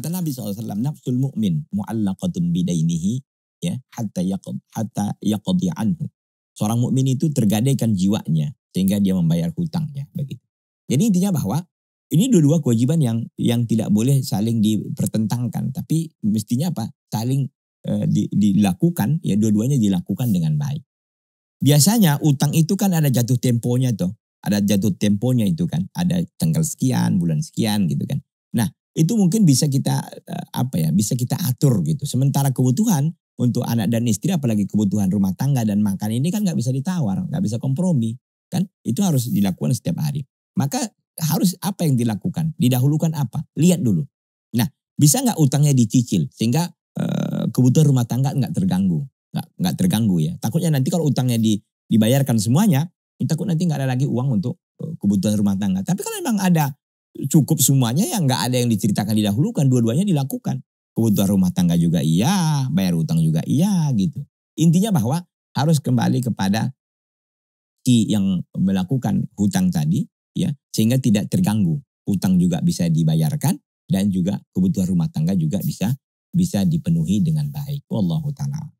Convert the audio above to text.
Kata Nabi SAW, nafsul mu'min mu'allaqatun bidainihi ya, hatta, yaqad, hatta yaqadi anhu. Seorang mukmin itu tergadaikan jiwanya sehingga dia membayar hutangnya begitu. Jadi intinya bahwa ini dua-dua kewajiban yang yang tidak boleh saling dipertentangkan, tapi mestinya apa? Saling e, di, dilakukan, ya dua-duanya dilakukan dengan baik. Biasanya utang itu kan ada jatuh temponya tuh, ada jatuh temponya itu kan, ada tanggal sekian, bulan sekian gitu kan itu mungkin bisa kita eh, apa ya bisa kita atur gitu sementara kebutuhan untuk anak dan istri apalagi kebutuhan rumah tangga dan makan ini kan nggak bisa ditawar nggak bisa kompromi kan itu harus dilakukan setiap hari maka harus apa yang dilakukan didahulukan apa lihat dulu nah bisa nggak utangnya dicicil sehingga e, kebutuhan rumah tangga nggak terganggu nggak nggak terganggu ya takutnya nanti kalau utangnya di, dibayarkan semuanya takut nanti nggak ada lagi uang untuk eh, kebutuhan rumah tangga tapi kalau memang ada cukup semuanya ya nggak ada yang diceritakan didahulukan, dua-duanya dilakukan. Kebutuhan rumah tangga juga iya, bayar utang juga iya gitu. Intinya bahwa harus kembali kepada si yang melakukan hutang tadi ya sehingga tidak terganggu. Hutang juga bisa dibayarkan dan juga kebutuhan rumah tangga juga bisa bisa dipenuhi dengan baik. Wallahu taala.